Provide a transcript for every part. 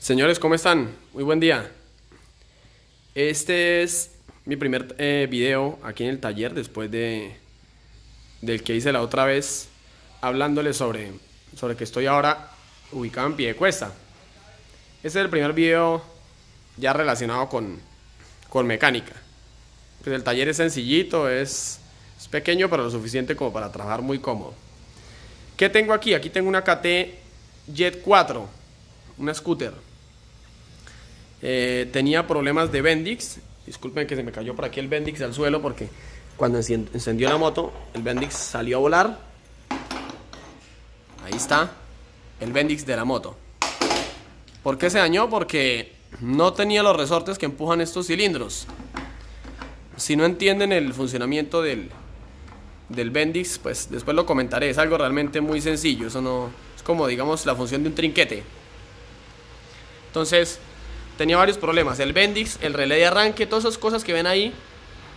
Señores, ¿cómo están? Muy buen día. Este es mi primer eh, video aquí en el taller después de del que hice la otra vez hablándoles sobre, sobre que estoy ahora ubicado en pie de cuesta. Este es el primer video ya relacionado con, mecánica. Pues el taller es sencillito, es, es pequeño pero lo suficiente como para trabajar muy cómodo. ¿Qué tengo aquí? Aquí tengo una KT Jet 4, una scooter. Eh, tenía problemas de Bendix. Disculpen que se me cayó por aquí el Bendix al suelo porque cuando encendió la moto, el Bendix salió a volar. Ahí está el Bendix de la moto. ¿Por qué se dañó? Porque no tenía los resortes que empujan estos cilindros. Si no entienden el funcionamiento del, del Bendix, pues después lo comentaré. Es algo realmente muy sencillo. Eso no es como, digamos, la función de un trinquete. Entonces, tenía varios problemas. El Bendix, el relé de arranque, todas esas cosas que ven ahí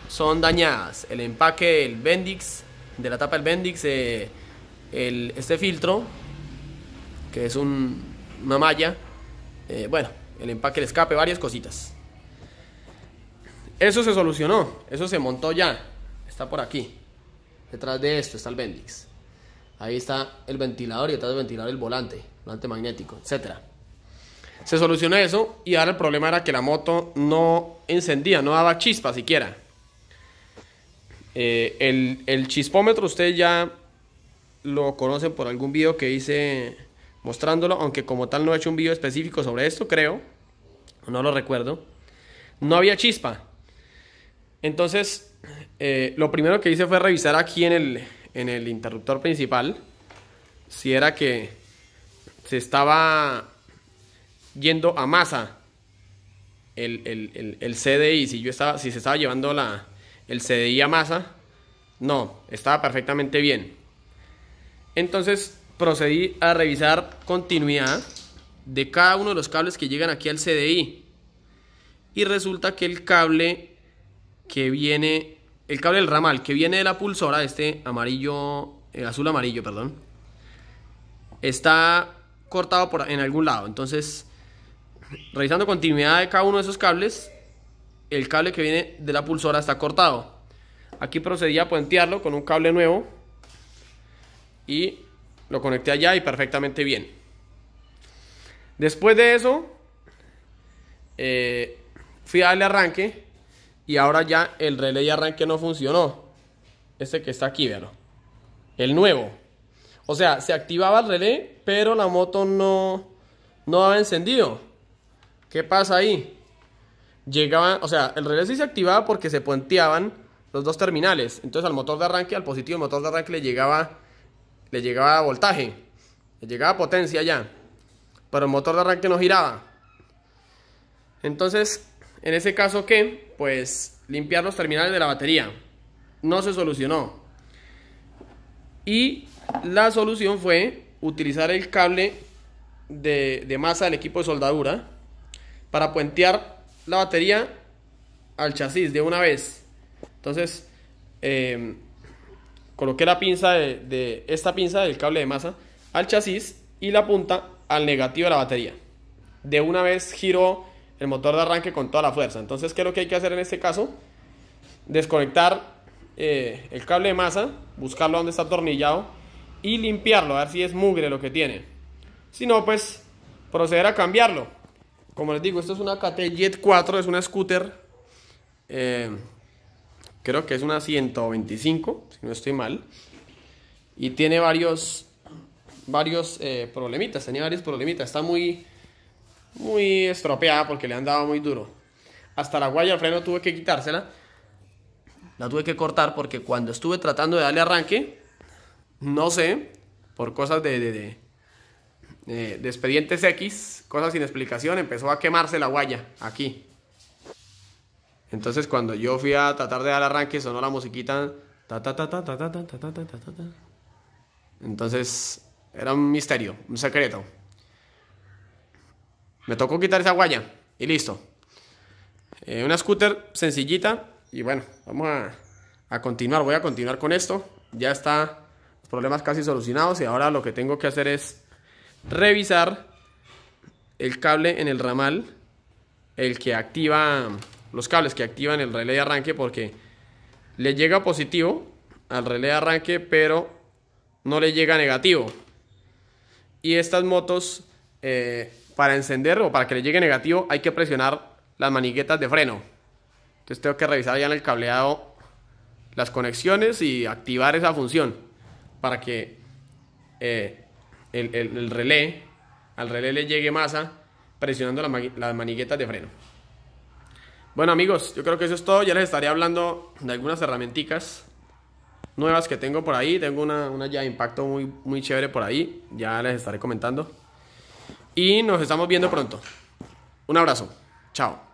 son dañadas. El empaque del Bendix, de la tapa del Bendix, eh, este filtro, que es un, una malla. Eh, bueno, el empaque, del escape, varias cositas. Eso se solucionó, eso se montó ya. Está por aquí. Detrás de esto está el Bendix. Ahí está el ventilador y detrás del ventilador el volante, volante magnético, etcétera. Se solucionó eso y ahora el problema era que la moto no encendía, no daba chispa siquiera. Eh, el, chispómetro ustedes ya lo conocen por algún video que hice mostrándolo, aunque como tal no he hecho un video específico sobre esto, creo. No lo recuerdo. No había chispa. Entonces, eh, lo primero que hice fue revisar aquí en en el interruptor principal si era que se estaba yendo a masa el, el, el, CDI, si, yo estaba, si se estaba llevando la, el CDI a masa, no, estaba perfectamente bien. Entonces procedí a revisar continuidad de cada uno de los cables que llegan aquí al CDI. Y resulta que el cable que viene, el cable del ramal que viene de la pulsora, este amarillo, eh, azul amarillo, perdón, está cortado por, en algún lado. Entonces Revisando continuidad de cada uno de esos cables, el cable que viene de la pulsora está cortado. Aquí procedí a puentearlo con un cable nuevo y lo conecté allá y perfectamente bien. Después de eso, eh, fui a darle arranque y ahora ya el relé de arranque no funcionó. Este que está aquí, véalo. El nuevo. O sea, se activaba el relé, pero la moto no, no daba encendido. ¿Qué pasa ahí? Llegaba, o sea, el relé sí se activaba porque se puenteaban los dos terminales. Entonces al motor de arranque, al positivo motor de arranque le llegaba, le llegaba voltaje, le llegaba potencia ya. Pero el motor de arranque no giraba. Entonces, en ese caso, ¿qué? Pues limpiar los terminales de la batería. No se solucionó. Y la solución fue utilizar el cable de masa del equipo de soldadura para puentear la batería al chasis de una vez. Entonces, em, coloqué la pinza de, esta pinza del cable de masa al chasis y la punta al negativo de la batería. De una vez giro el motor de arranque con toda la fuerza. Entonces, ¿qué es lo que hay que hacer en este caso? Desconectar eh, el cable de masa, buscarlo donde está atornillado y limpiarlo, a ver si es mugre lo que tiene. Si no, pues proceder a cambiarlo. Como les digo, esto es una KT Jet 4, es una scooter. Eh, creo que es una 125, si no estoy mal. Y tiene varios, varios eh, problemitas, tenía varios problemitas. Está muy, muy estropeada porque le han dado muy duro. Hasta la guaya al freno tuve que quitársela. La tuve que cortar porque cuando estuve tratando de darle arranque, no sé, por cosas de eh, de expedientes X, cosas sin explicación, empezó a quemarse la guaya aquí. Entonces cuando yo fui a tratar de dar arranque, sonó la musiquita. Entonces era un misterio, un secreto. Me tocó quitar esa guaya y listo. una scooter sencillita y bueno, vamos a, a continuar. Voy a continuar con esto. Ya está los problemas casi solucionados y ahora lo que tengo que hacer es revisar el cable en el ramal, el que activa, los cables que activan el relé de arranque porque le llega positivo al relé de arranque, pero no le llega negativo. Y estas motos, eh, para encender o para que le llegue negativo, hay que presionar las maniguetas de freno. Entonces tengo que revisar ya en el cableado las conexiones y activar esa función para que eh, el, relé, al relé le llegue masa presionando las maniguetas de freno. Bueno amigos, yo creo que eso es todo. Ya les estaré hablando de algunas herramientas nuevas que tengo por ahí. Tengo una, ya de impacto muy, muy chévere por ahí. Ya les estaré comentando. Y nos estamos viendo pronto. Un abrazo. Chao.